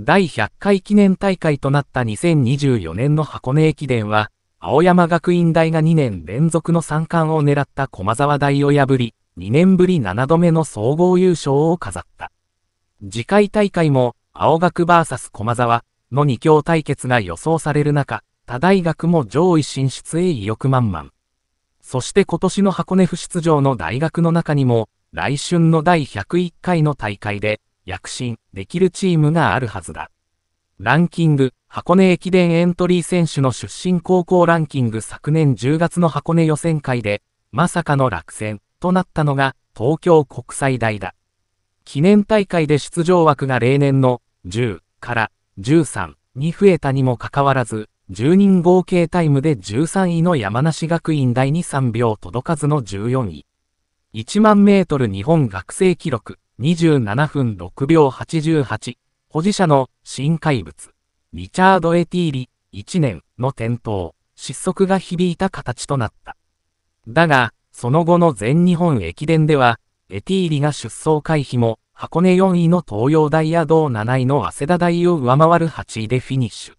第100回記念大会となった2024年の箱根駅伝は、青山学院大が2年連続の三冠を狙った駒沢大を破り、2年ぶり7度目の総合優勝を飾った。次回大会も、青学 VS 駒沢の2強対決が予想される中、他大学も上位進出へ意欲満々。そして今年の箱根不出場の大学の中にも、来春の第101回の大会で、躍進できるチームがあるはずだ。ランキング、箱根駅伝エントリー選手の出身高校ランキング昨年10月の箱根予選会で、まさかの落選となったのが東京国際大だ。記念大会で出場枠が例年の10から13に増えたにもかかわらず、10人合計タイムで13位の山梨学院大に3秒届かずの14位。1万メートル日本学生記録、27分6秒88、保持者の新怪物、リチャード・エティーリ、1年の転倒、失速が響いた形となった。だが、その後の全日本駅伝では、エティーリが出走回避も、箱根4位の東洋大や同7位の早稲田大を上回る8位でフィニッシュ。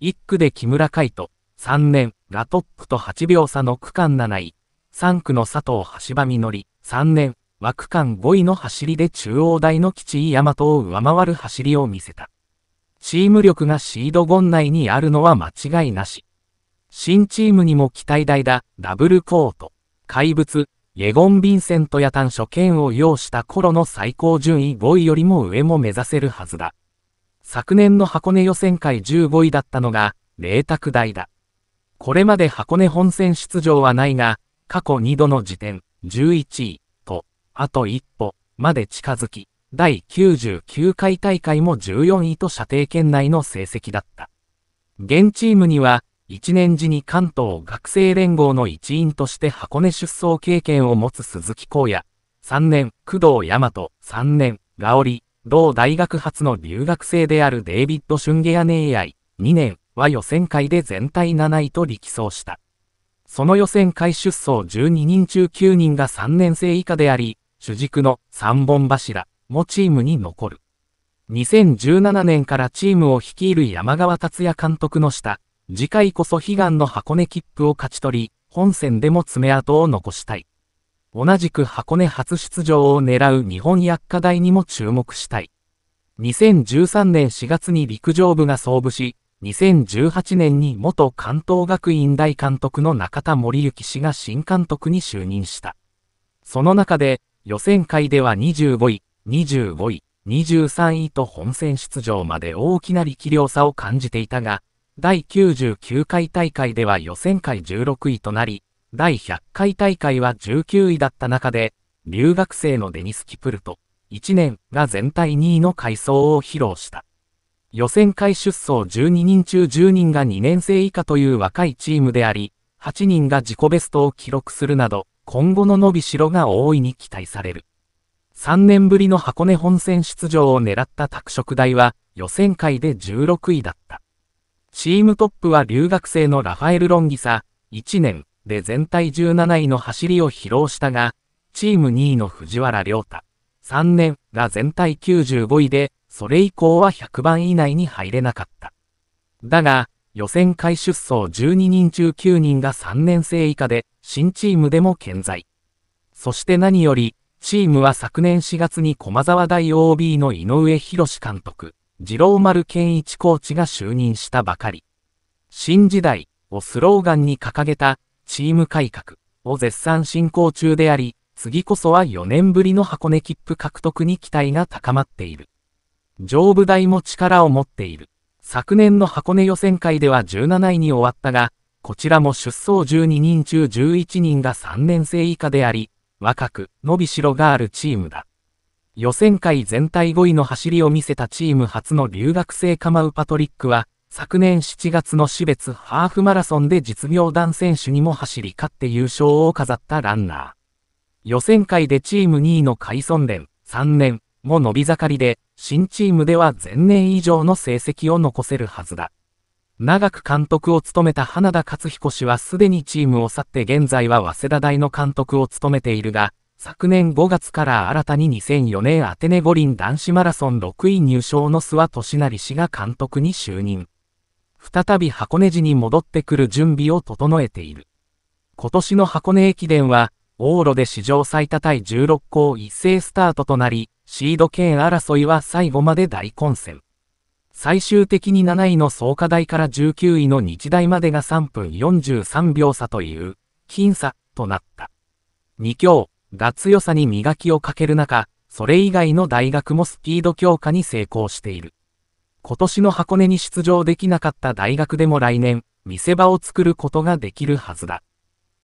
1区で木村海斗、3年がトップと8秒差の区間7位、3区の佐藤橋場実、3年枠間5位の走りで中央大の吉井大和を上回る走りを見せた。チーム力がシード権内にあるのは間違いなし。新チームにも期待大だ、ダブルコート、怪物、イェゴン・ヴィンセントや短所剣を要した頃の最高順位5位よりも上も目指せるはずだ。昨年の箱根予選会15位だったのが、麗卓大だ。これまで箱根本戦出場はないが、過去2度の時点、11位。あと一歩まで近づき、第99回大会も14位と射程圏内の成績だった。現チームには、1年時に関東学生連合の一員として箱根出走経験を持つ鈴木光也、3年、工藤大和、3年、ガオリ、同大学発の留学生であるデイビッド・シュンゲアネイアイ、2年は予選会で全体7位と力走した。その予選会出走12人中9人が3年生以下であり、主軸の3本柱もチームに残る。2017年からチームを率いる山川達也監督の下、次回こそ悲願の箱根切符を勝ち取り、本戦でも爪痕を残したい。同じく箱根初出場を狙う日本薬科大にも注目したい。2013年4月に陸上部が創部し、2018年に元関東学院大監督の中田森幸氏が新監督に就任した。その中で、予選会では25位、25位、23位と本戦出場まで大きな力量差を感じていたが、第99回大会では予選会16位となり、第100回大会は19位だった中で、留学生のデニス・キプルト、1年が全体2位の回想を披露した。予選会出走12人中10人が2年生以下という若いチームであり、8人が自己ベストを記録するなど、今後の伸びしろが大いに期待される。3年ぶりの箱根本戦出場を狙った拓殖大は予選会で16位だった。チームトップは留学生のラファエル・ロンギサ、1年で全体17位の走りを披露したが、チーム2位の藤原良太、3年が全体95位で、それ以降は100番以内に入れなかった。だが、予選会出走12人中9人が3年生以下で、新チームでも健在。そして何より、チームは昨年4月に駒沢大 OB の井上博監督、二郎丸健一コーチが就任したばかり。新時代をスローガンに掲げたチーム改革を絶賛進行中であり、次こそは4年ぶりの箱根切符獲得に期待が高まっている。上部大も力を持っている。昨年の箱根予選会では17位に終わったが、こちらも出走12人中11人が3年生以下であり、若く、伸びしろがあるチームだ。予選会全体5位の走りを見せたチーム初の留学生カマウ・パトリックは、昨年7月の私別ハーフマラソンで実業団選手にも走り勝って優勝を飾ったランナー。予選会でチーム2位の海村連、3年、も伸び盛りで、新チームでは前年以上の成績を残せるはずだ。長く監督を務めた花田勝彦氏はすでにチームを去って現在は早稲田大の監督を務めているが、昨年5月から新たに2004年アテネ五輪男子マラソン6位入賞の諏訪俊成氏が監督に就任。再び箱根寺に戻ってくる準備を整えている。今年の箱根駅伝は、往路で史上最多対16校一斉スタートとなり、シード権争いは最後まで大混戦。最終的に7位の創価大から19位の日大までが3分43秒差という、僅差となった。2強、が強さに磨きをかける中、それ以外の大学もスピード強化に成功している。今年の箱根に出場できなかった大学でも来年、見せ場を作ることができるはずだ。